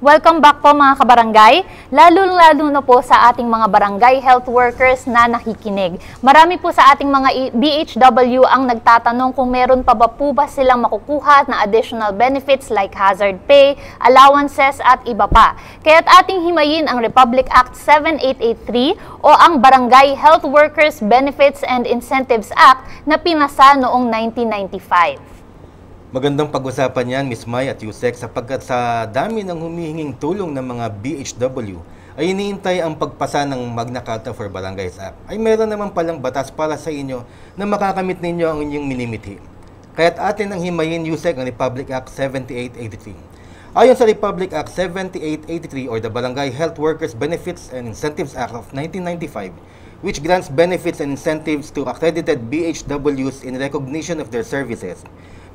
Welcome back po mga kabarangay, lalo-lalo na po sa ating mga barangay health workers na nakikinig. Marami po sa ating mga BHW ang nagtatanong kung meron pa ba po ba silang makukuha na additional benefits like hazard pay, allowances at iba pa. Kaya't ating himayin ang Republic Act 7883 o ang Barangay Health Workers Benefits and Incentives Act na pinasa noong 1995. Magandang pag-usapan yan, Ms. May at Yusek, sapagkat sa dami ng humihinging tulong ng mga BHW ay iniintay ang pagpasa ng Magna Carta for Barangays Act. Ay meron naman palang batas para sa inyo na makakamit ninyo ang inyong minimithi. Kaya't atin ang himayin, Yusek, ang Republic Act 7883. Ayon sa Republic Act 7883 or the Barangay Health Workers Benefits and Incentives Act of 1995, which grants benefits and incentives to accredited BHWs in recognition of their services,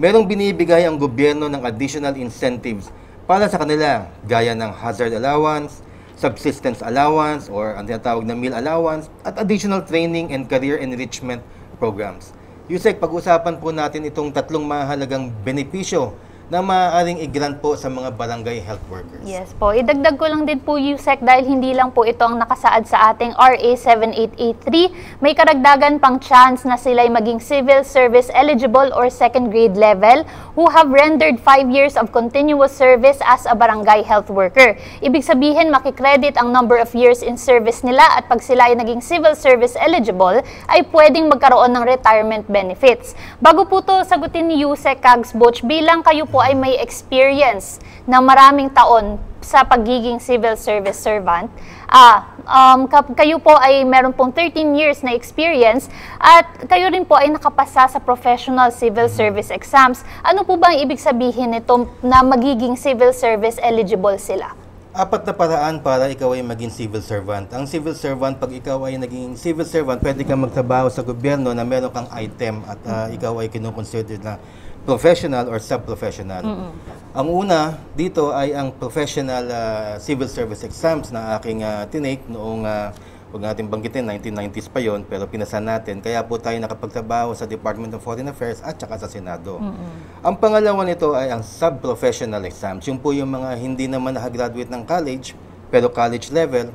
merong binibigay ang gobyerno ng additional incentives para sa kanila, gaya ng hazard allowance, subsistence allowance or ang tinatawag na meal allowance at additional training and career enrichment programs. Yusek, pag-usapan po natin itong tatlong mahalagang benepisyo na maaaring i-grant po sa mga barangay health workers. Yes po. Idagdag ko lang din po, USEC, dahil hindi lang po ito ang nakasaad sa ating RA 7883. May karagdagan pang chance na sila'y maging civil service eligible or second grade level who have rendered 5 years of continuous service as a barangay health worker. Ibig sabihin, makikredit ang number of years in service nila at pag sila ay naging civil service eligible, ay pwedeng magkaroon ng retirement benefits. Bago po to sagutin ni USEC Kags Butch, bilang kayo po ay may experience na maraming taon sa pagiging civil service servant. Ah, um, kayo po ay meron pong 13 years na experience at kayo rin po ay nakapasa sa professional civil service exams. Ano po ba ang ibig sabihin nito na magiging civil service eligible sila? apat na paraan para ikaw ay maging civil servant. Ang civil servant, pag ikaw ay naging civil servant, pwede kang magtrabaho sa gobyerno na meron kang item at uh, ikaw ay kinukonsider na professional or sub-professional. Mm-hmm. Ang una dito ay ang professional uh, civil service exams na aking uh, tinake noong uh, huwag natin banggitin, 1990s pa yon pero pinasan natin. Kaya po tayo nakapagtrabaho sa Department of Foreign Affairs at saka sa Senado. Mm-hmm. Ang pangalawa nito ay ang sub-professional exams. Yung po yung mga hindi naman nakagraduate ng college, pero college level,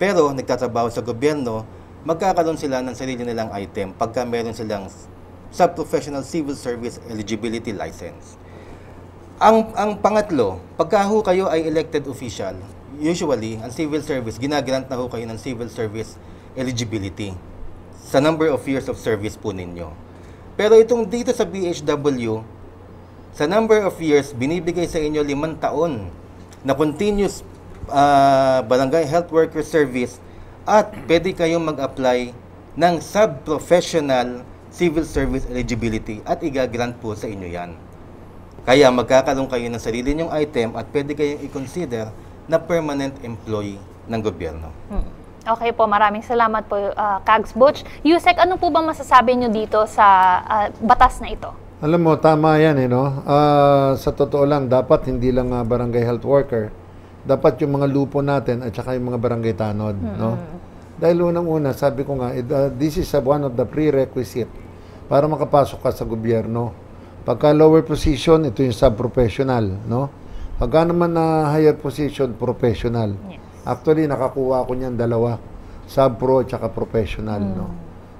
pero nagtatrabaho sa gobyerno, magkakaroon sila ng sarili nilang item pagka meron silang sa Professional Civil Service Eligibility License. Ang, ang pangatlo, pagka ho kayo ay elected official, usually, ang civil service, ginagrant na ho kayo ng civil service eligibility sa number of years of service po ninyo. Pero itong dito sa BHW, sa number of years, binibigay sa inyo limang taon na continuous uh, barangay health worker service at pwede kayong mag-apply ng sub-professional civil service eligibility at igagrant po sa inyo yan. Kaya magkakaroon kayo ng sarili niyong item at pwede kayong i-consider na permanent employee ng gobyerno. Hmm. Okay po, maraming salamat po uh, Kags Butch. Yusek, ano po ba masasabi niyo dito sa uh, batas na ito? Alam mo, tama yan. Eh, no? uh, sa totoo lang, dapat hindi lang uh, barangay health worker, dapat yung mga lupo natin at saka yung mga barangay tanod. hmm No? Dahil unang-una, sabi ko nga, eh, this is a, one of the prerequisite para makapasok ka sa gobyerno. Pagka lower position, ito yung sub-professional, no? Pagka naman na higher position, professional. Yes. Actually, nakakuha ko niyan dalawa, sub-pro at saka professional, mm. no?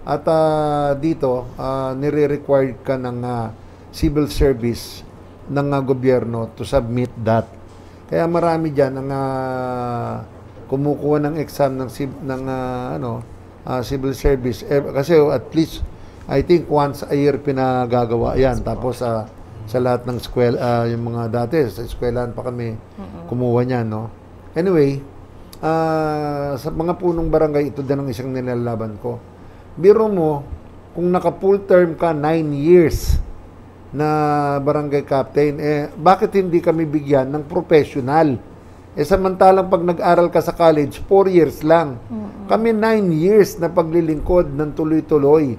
At uh, dito, uh, nire-required ka ng uh, civil service ng uh, gobyerno to submit that. Kaya marami dyan ang uh, kumukuha ng exam ng ng uh, ano uh, civil service eh, kasi at least I think once a year pinagagawa yan tapos uh, sa lahat ng school uh, yung mga dati sa eskwelahan pa kami kumuha niyan no anyway uh, sa mga punong barangay ito din ang isang nilalaban ko biro mo kung naka full term ka 9 years na barangay captain eh bakit hindi kami bigyan ng professional eh samantalang pag nag-aral ka sa college, 4 years lang. Mm-hmm. Kami 9 years na paglilingkod ng tuloy-tuloy.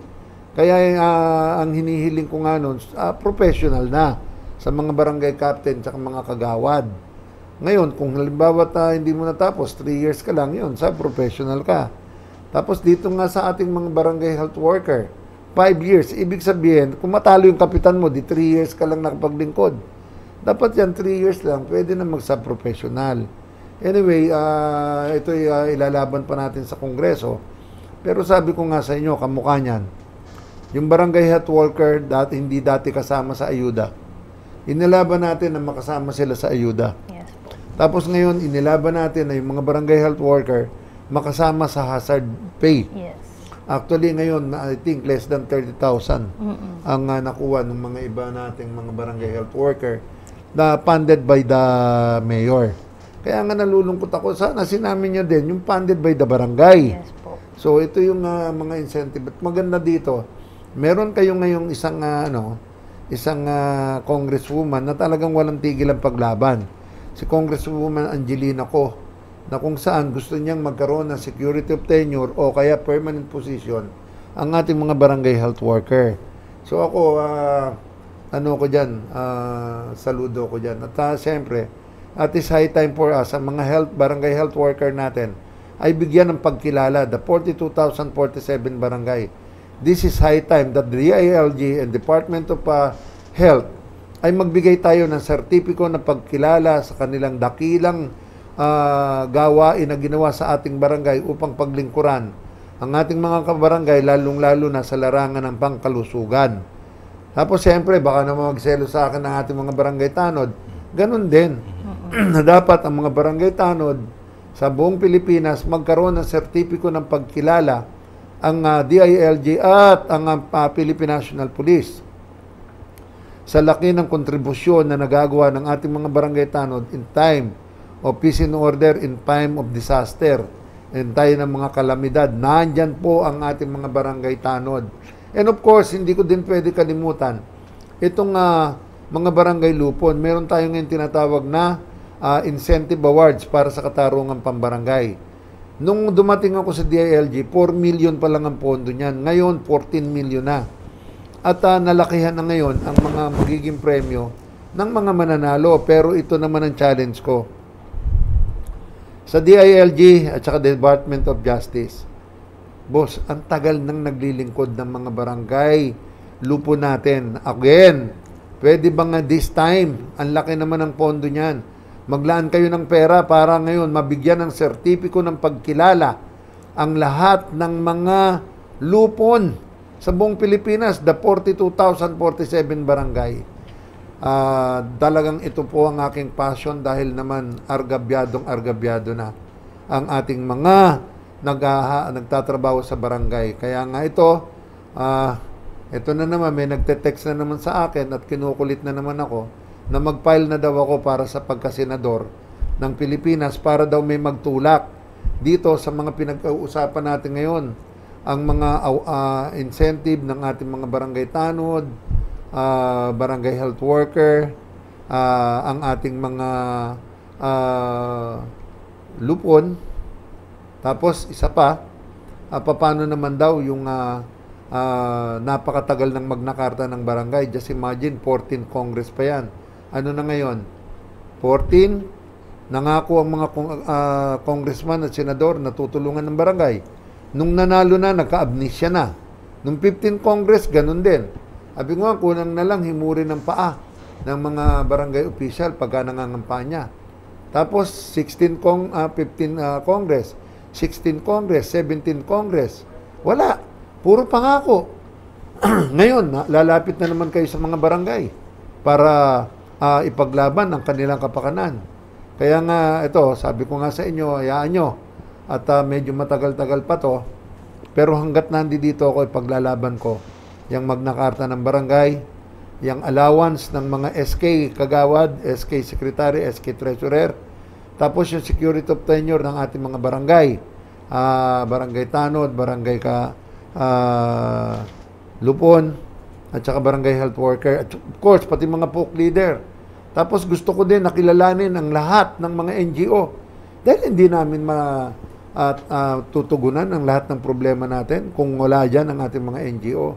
Kaya uh, ang hinihiling ko nga noon, uh, ah, professional na sa mga barangay captain at mga kagawad. Ngayon, kung halimbawa ta, hindi mo natapos, 3 years ka lang yun, sa professional ka. Tapos dito nga sa ating mga barangay health worker, 5 years. Ibig sabihin, kung matalo yung kapitan mo, di 3 years ka lang nakapaglingkod dapat yan 3 years lang, pwede na magsa-professional. Anyway, uh, ito uh, ilalaban pa natin sa Kongreso. Pero sabi ko nga sa inyo, kamukha niyan. Yung barangay hat walker, dati, hindi dati kasama sa ayuda. Inilaban natin na makasama sila sa ayuda. Yes. Tapos ngayon, inilaban natin na yung mga barangay health worker makasama sa hazard pay. Yes. Actually, ngayon, I think less than 30,000 mm -mm. ang uh, nakuha ng mga iba nating mga barangay health worker na funded by the mayor. Kaya nga nalulungkot ako, sana sinamin niyo din yung funded by the barangay. Yes po. So ito yung uh, mga incentive. At maganda dito, meron kayo ngayong isang uh, ano, isang uh, congresswoman na talagang walang tigil ang paglaban. Si Congresswoman Angelina Ko na kung saan gusto niyang magkaroon ng security of tenure o kaya permanent position ang ating mga barangay health worker. So ako, uh, ano ko dyan, uh, saludo ko dyan. At uh, ah, siyempre, at is high time for us, ang mga health, barangay health worker natin, ay bigyan ng pagkilala, the 42,047 barangay. This is high time that the DILG and Department of uh, Health ay magbigay tayo ng sertipiko na pagkilala sa kanilang dakilang uh, gawain na ginawa sa ating barangay upang paglingkuran ang ating mga kabarangay lalong-lalo na sa larangan ng pangkalusugan. Tapos siyempre, baka naman magselo sa akin ng ating mga barangay tanod. Ganun din. na dapat ang mga barangay tanod sa buong Pilipinas magkaroon ng sertipiko ng pagkilala ang uh, ah, DILG at ang uh, Philippine National Police sa laki ng kontribusyon na nagagawa ng ating mga barangay tanod in time of peace and order, in time of disaster, in time ng mga kalamidad. Nandyan po ang ating mga barangay tanod And of course, hindi ko din pwede kalimutan, itong uh, mga barangay lupon, meron tayo ngayon tinatawag na uh, incentive awards para sa katarungan pambarangay. Nung dumating ako sa DILG, 4 million pa lang ang pondo niyan. Ngayon, 14 million na. At uh, nalakihan na ngayon ang mga magiging premyo ng mga mananalo. Pero ito naman ang challenge ko. Sa DILG at saka Department of Justice, Boss, ang tagal nang naglilingkod ng mga barangay. Lupo natin. Again, pwede ba nga this time? Ang laki naman ng pondo niyan. Maglaan kayo ng pera para ngayon mabigyan ng sertipiko ng pagkilala ang lahat ng mga lupon sa buong Pilipinas, the 42,047 barangay. Uh, dalagang ito po ang aking passion dahil naman argabyadong argabyado na ang ating mga nag, nagtatrabaho sa barangay. Kaya nga ito, uh, ito na naman, may nagte-text na naman sa akin at kinukulit na naman ako na mag-file na daw ako para sa pagkasenador ng Pilipinas para daw may magtulak dito sa mga pinag-uusapan natin ngayon ang mga uh, incentive ng ating mga barangay tanod, uh, barangay health worker, uh, ang ating mga uh, lupon, tapos isa pa, uh, ah, paano naman daw yung uh, uh, napakatagal ng magnakarta Carta ng barangay. Just imagine, 14 Congress pa yan. Ano na ngayon? 14, nangako ang mga uh, congressman at senador na tutulungan ng barangay. Nung nanalo na, nagka-amnesia na. Nung 15 Congress, ganun din. Sabi ko nga, kulang na lang himurin ng paa ng mga barangay official pagka nangangampanya. Tapos, 16 kong, uh, 15 uh, Congress, 16 Congress, 17 Congress. Wala. Puro pangako. Ngayon, lalapit na naman kayo sa mga barangay para uh, ipaglaban ang kanilang kapakanan. Kaya nga, ito, sabi ko nga sa inyo, hayaan nyo. At uh, medyo matagal-tagal pa to. Pero hanggat nandi dito ako, ipaglalaban ko yung magnakarta ng barangay, yung allowance ng mga SK kagawad, SK secretary, SK treasurer, tapos yung security of tenure ng ating mga barangay. Uh, barangay Tanod, Barangay Ka, uh, Lupon, at saka Barangay Health Worker. At of course, pati mga folk leader. Tapos gusto ko din nakilalanin ang lahat ng mga NGO. Dahil hindi namin ma, at uh, tutugunan ang lahat ng problema natin kung wala dyan ang ating mga NGO.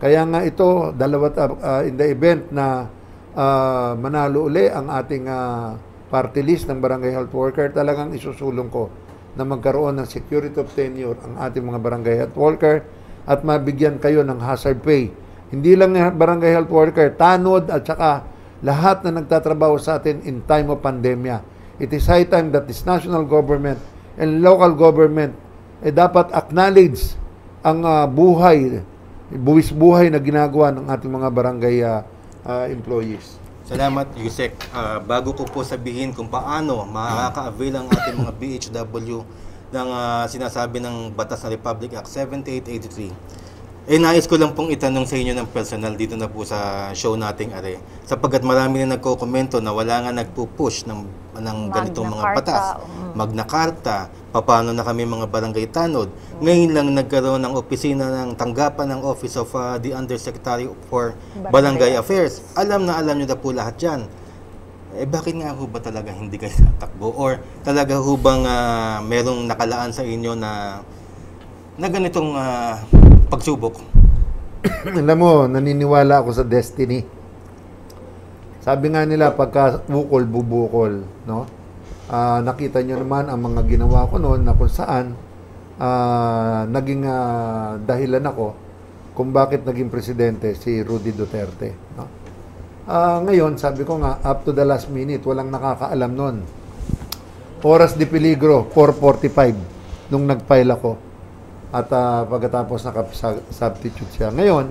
Kaya nga ito, dalawa uh, in the event na uh, manalo uli ang ating uh, party list ng barangay health worker, talagang isusulong ko na magkaroon ng security of tenure ang ating mga barangay health worker at mabigyan kayo ng hazard pay. Hindi lang barangay health worker, tanod at saka lahat na nagtatrabaho sa atin in time of pandemya. It is high time that this national government and local government eh, dapat acknowledge ang uh, buhay, buwis buhay na ginagawa ng ating mga barangay uh, uh, employees. Salamat, Yusek. Uh, bago ko po sabihin kung paano makaka-avail ang ating mga BHW ng uh, sinasabi ng Batas na Republic Act 7883, eh, nais ko lang pong itanong sa inyo ng personal dito na po sa show nating are. Sapagkat marami na nagko-komento na wala nga nagpo-push ng, ng ganitong mga patas. Mm. Magna Carta, paano na kami mga barangay tanod. Mm. Ngayon lang nagkaroon ng opisina ng tanggapan ng Office of uh, the Undersecretary for Barangay, barangay Affairs. Alam na alam nyo na po lahat yan. Eh bakit nga ho ba talaga hindi kayo tatakbo? Or talaga ho bang uh, merong nakalaan sa inyo na na ganitong uh, pagsubok. Alam mo, naniniwala ako sa destiny. Sabi nga nila, pagka bukol, bubukol. No? Uh, nakita nyo naman ang mga ginawa ko noon na kung saan uh, naging uh, dahilan ako kung bakit naging presidente si Rudy Duterte. No? Uh, ngayon, sabi ko nga, up to the last minute, walang nakakaalam noon. Oras de peligro, 4.45, nung nag-file ako at uh, pagkatapos nakasubstitute siya. Ngayon,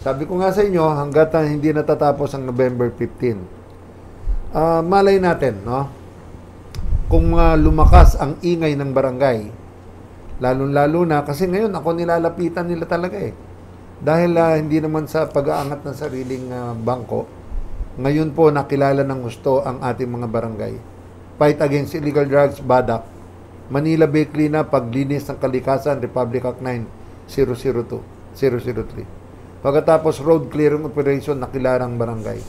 sabi ko nga sa inyo, hanggat hindi natatapos ang November 15, uh, ah, malay natin, no? Kung uh, lumakas ang ingay ng barangay, lalong-lalo na, kasi ngayon ako nilalapitan nila talaga eh. Dahil uh, hindi naman sa pag-aangat ng sariling uh, bangko, ngayon po nakilala ng gusto ang ating mga barangay. Fight Against Illegal Drugs, badak, Manila Bay Cleanup, Paglinis ng Kalikasan, Republic Act 9, 002, 003. Pagkatapos, road clearing operation na kilarang barangay.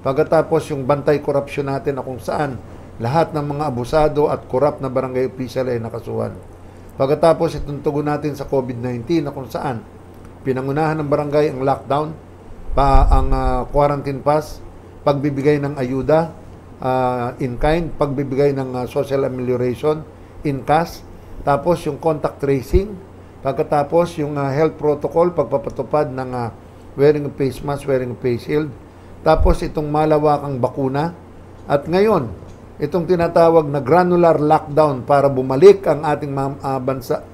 Pagkatapos, yung bantay korupsyon natin na kung saan lahat ng mga abusado at korap na barangay official ay nakasuhan. Pagkatapos, ituntugon natin sa COVID-19 na kung saan pinangunahan ng barangay ang lockdown, pa ang uh, quarantine pass, pagbibigay ng ayuda uh, in kind, pagbibigay ng uh, social amelioration, in cash, tapos yung contact tracing, pagkatapos yung uh, health protocol, pagpapatupad ng uh, wearing of face mask, wearing of face shield, tapos itong malawakang bakuna, at ngayon, itong tinatawag na granular lockdown para bumalik ang ating uh, bansa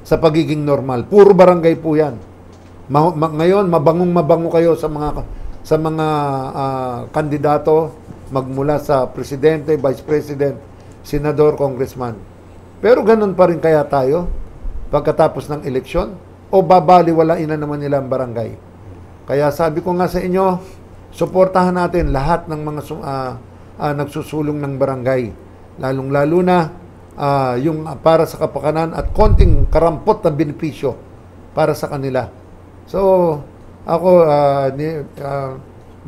sa pagiging normal. Puro barangay po yan. Ma- ma- ngayon, mabangong mabango kayo sa mga sa mga uh, kandidato magmula sa presidente, vice president, senador, congressman. Pero ganun pa rin kaya tayo pagkatapos ng eleksyon o babaliwalain na naman nila ang barangay. Kaya sabi ko nga sa inyo, suportahan natin lahat ng mga uh, uh, nagsusulong ng barangay. Lalong-lalo na uh, yung para sa kapakanan at konting karampot na benepisyo para sa kanila. So, ako, uh, ni, uh,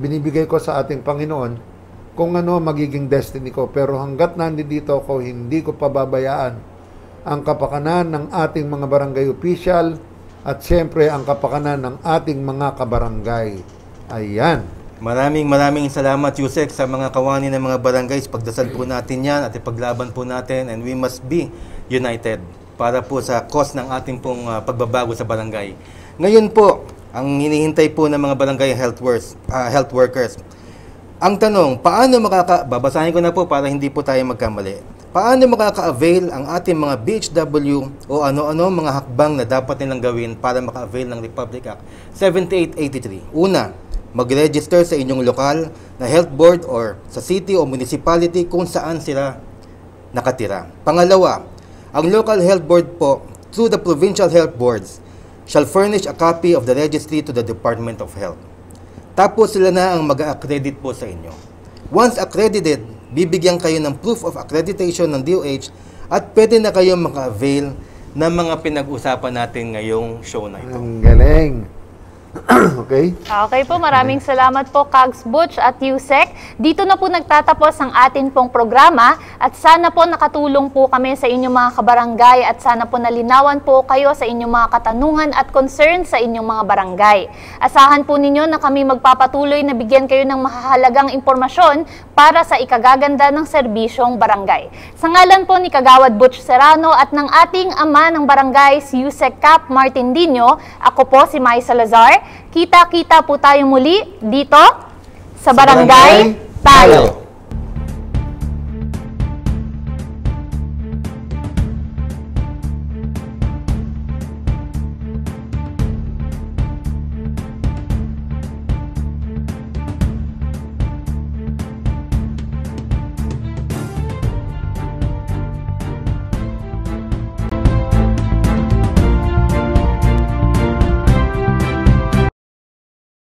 binibigay ko sa ating Panginoon kung ano magiging destiny ko. Pero hanggat nandito ako, hindi ko pababayaan ang kapakanan ng ating mga barangay official at siyempre ang kapakanan ng ating mga kabarangay. Ayan. Maraming maraming salamat Yusek sa mga kawani ng mga barangays. Pagdasal po natin yan at ipaglaban po natin and we must be united para po sa cause ng ating pong uh, pagbabago sa barangay. Ngayon po, ang hinihintay po ng mga barangay health, works, uh, health workers ang tanong, paano makaka... Babasahin ko na po para hindi po tayo magkamali. Paano makaka-avail ang ating mga BHW o ano-ano mga hakbang na dapat nilang gawin para maka-avail ng Republic Act 7883? Una, mag-register sa inyong lokal na health board or sa city o municipality kung saan sila nakatira. Pangalawa, ang local health board po through the provincial health boards shall furnish a copy of the registry to the Department of Health. Tapos sila na ang mag-accredit po sa inyo. Once accredited, bibigyan kayo ng proof of accreditation ng DOH at pwede na kayo maka-avail ng mga pinag-usapan natin ngayong show na ito. Ang galing! okay? Okay po, maraming salamat po Kags Butch at Yusek. Dito na po nagtatapos ang atin pong programa at sana po nakatulong po kami sa inyong mga kabarangay at sana po nalinawan po kayo sa inyong mga katanungan at concerns sa inyong mga barangay. Asahan po ninyo na kami magpapatuloy na bigyan kayo ng mahalagang impormasyon para sa ikagaganda ng serbisyong barangay. Sa ngalan po ni Kagawad Butch Serrano at ng ating ama ng barangay si Yusek Cap Martin Martindino, ako po si May Salazar. Kita-kita po tayo muli dito sa Barangay, sa barangay tayo. tayo.